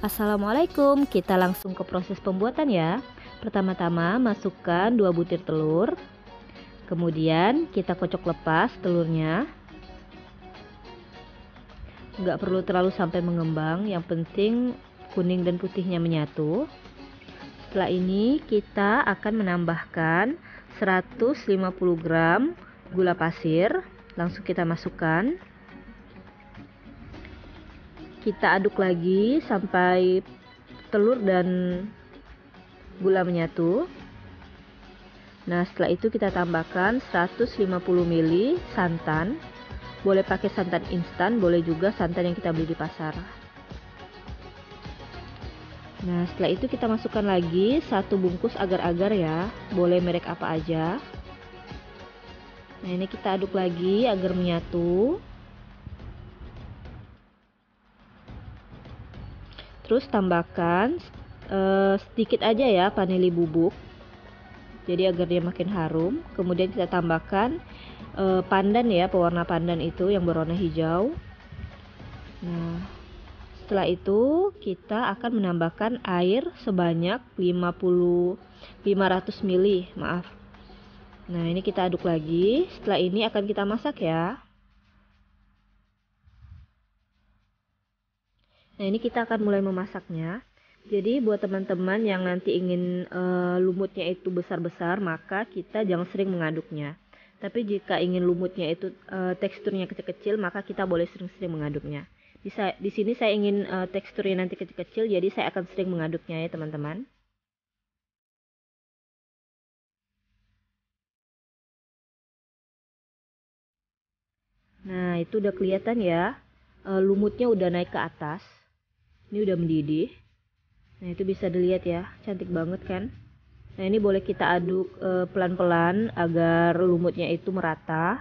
Assalamualaikum, kita langsung ke proses pembuatan ya. Pertama-tama masukkan 2 butir telur. Kemudian kita kocok lepas telurnya. Gak perlu terlalu sampai mengembang, yang penting kuning dan putihnya menyatu. Setelah ini kita akan menambahkan 150 gram gula pasir. Langsung kita masukkan kita aduk lagi sampai telur dan gula menyatu nah setelah itu kita tambahkan 150 ml santan boleh pakai santan instan boleh juga santan yang kita beli di pasar Nah, setelah itu kita masukkan lagi satu bungkus agar-agar ya. Boleh merek apa aja. Nah, ini kita aduk lagi agar menyatu. terus tambahkan uh, sedikit aja ya vanili bubuk jadi agar dia makin harum kemudian kita tambahkan uh, pandan ya pewarna pandan itu yang berwarna hijau nah setelah itu kita akan menambahkan air sebanyak 50 500 ml maaf nah ini kita aduk lagi setelah ini akan kita masak ya Nah, ini kita akan mulai memasaknya. Jadi buat teman-teman yang nanti ingin e, lumutnya itu besar-besar, maka kita jangan sering mengaduknya. Tapi jika ingin lumutnya itu e, teksturnya kecil-kecil, maka kita boleh sering-sering mengaduknya. Di, di sini saya ingin e, teksturnya nanti kecil-kecil, jadi saya akan sering mengaduknya ya teman-teman. Nah, itu udah kelihatan ya. E, lumutnya udah naik ke atas ini udah mendidih nah itu bisa dilihat ya cantik banget kan nah ini boleh kita aduk eh, pelan-pelan eh, agar lumutnya itu merata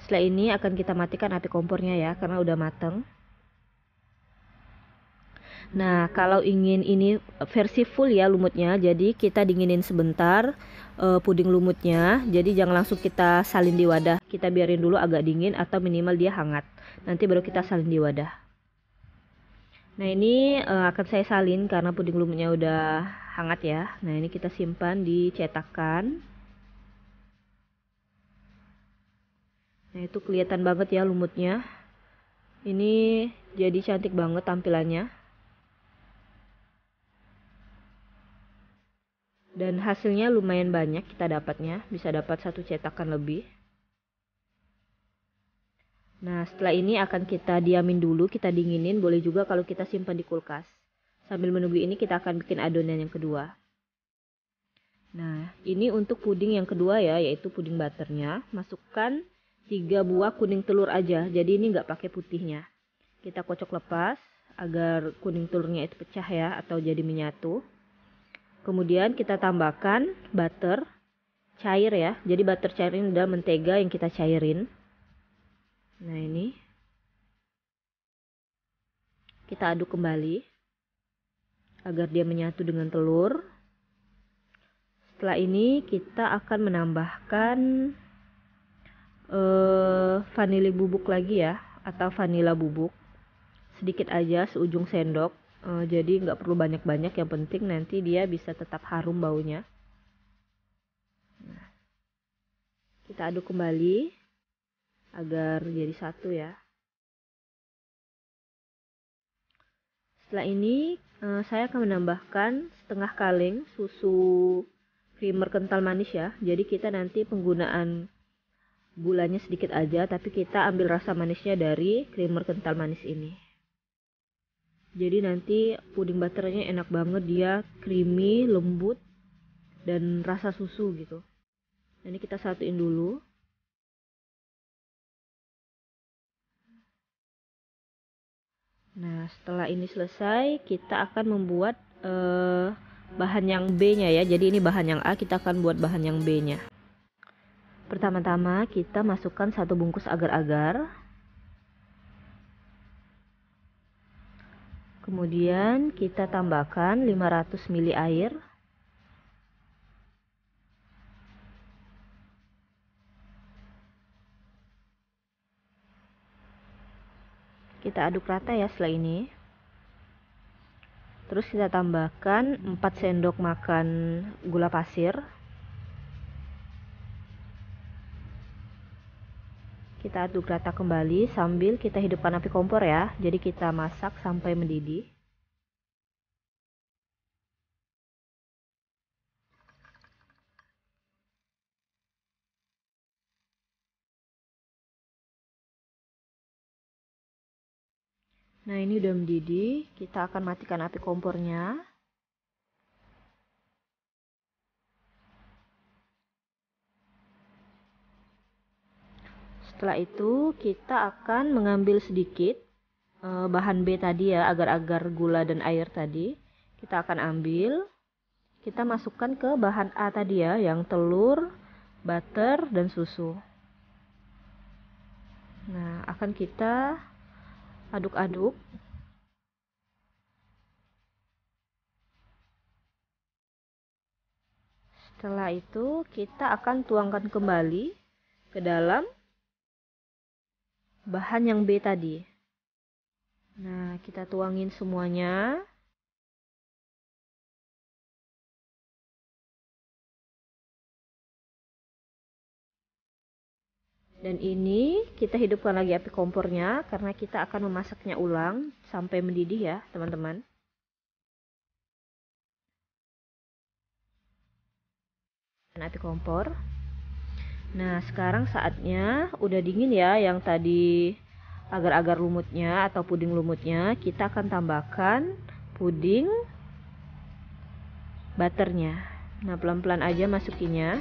setelah ini akan kita matikan api kompornya ya karena udah mateng Nah, kalau ingin ini versi full ya lumutnya, jadi kita dinginin sebentar uh, puding lumutnya. Jadi jangan langsung kita salin di wadah. Kita biarin dulu agak dingin atau minimal dia hangat. Nanti baru kita salin di wadah. Nah ini uh, akan saya salin karena puding lumutnya udah hangat ya. Nah ini kita simpan di cetakan. Nah itu kelihatan banget ya lumutnya. Ini jadi cantik banget tampilannya. Dan hasilnya lumayan banyak kita dapatnya, bisa dapat satu cetakan lebih. Nah, setelah ini akan kita diamin dulu, kita dinginin, boleh juga kalau kita simpan di kulkas. Sambil menunggu ini kita akan bikin adonan yang kedua. Nah, ini untuk puding yang kedua ya, yaitu puding butternya. Masukkan 3 buah kuning telur aja, jadi ini nggak pakai putihnya. Kita kocok lepas agar kuning telurnya itu pecah ya, atau jadi menyatu. Kemudian kita tambahkan butter cair ya, jadi butter cair ini adalah mentega yang kita cairin Nah, ini kita aduk kembali agar dia menyatu dengan telur. Setelah ini kita akan menambahkan uh, vanili bubuk lagi ya atau vanila bubuk sedikit aja seujung sendok uh, jadi nggak perlu banyak-banyak yang penting nanti dia bisa tetap harum baunya nah, kita aduk kembali agar jadi satu ya. Setelah ini eh, saya akan menambahkan setengah kaleng susu creamer kental manis ya. Jadi kita nanti penggunaan gulanya sedikit aja tapi kita ambil rasa manisnya dari creamer kental manis ini. Jadi nanti puding butternya enak banget dia creamy, lembut dan rasa susu gitu. Ini kita satuin dulu. Nah, setelah ini selesai, kita akan membuat eh, bahan yang B-nya ya. Jadi ini bahan yang A, kita akan buat bahan yang B-nya. Pertama-tama kita masukkan satu bungkus agar-agar. Kemudian kita tambahkan 500 ml air. kita aduk rata ya setelah ini terus kita tambahkan 4 sendok makan gula pasir kita aduk rata kembali sambil kita hidupkan api kompor ya jadi kita masak sampai mendidih Nah, ini udah mendidih. Kita akan matikan api kompornya. Setelah itu, kita akan mengambil sedikit eh, bahan B tadi ya, agar-agar gula dan air tadi. Kita akan ambil, kita masukkan ke bahan A tadi ya, yang telur, butter, dan susu. Nah, akan kita aduk-aduk setelah itu kita akan tuangkan kembali ke dalam bahan yang B tadi nah kita tuangin semuanya dan ini kita hidupkan lagi api kompornya karena kita akan memasaknya ulang sampai mendidih ya teman-teman dan api kompor nah sekarang saatnya udah dingin ya yang tadi agar-agar lumutnya atau puding lumutnya kita akan tambahkan puding butternya nah pelan-pelan aja masukinya.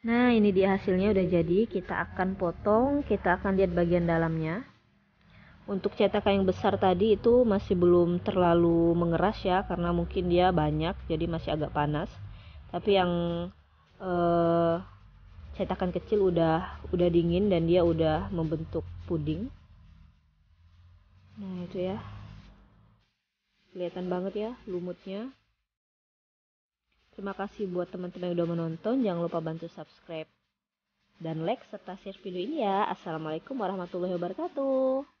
Nah, ini dia hasilnya udah jadi. Kita akan potong, kita akan lihat bagian dalamnya. Untuk cetakan yang besar tadi itu masih belum terlalu mengeras ya, karena mungkin dia banyak, jadi masih agak panas. Tapi yang eh, cetakan kecil udah udah dingin dan dia udah membentuk puding. Nah itu ya, kelihatan banget ya lumutnya. Terima kasih buat teman-teman yang udah menonton. Jangan lupa bantu subscribe dan like serta share video ini ya. Assalamualaikum warahmatullahi wabarakatuh.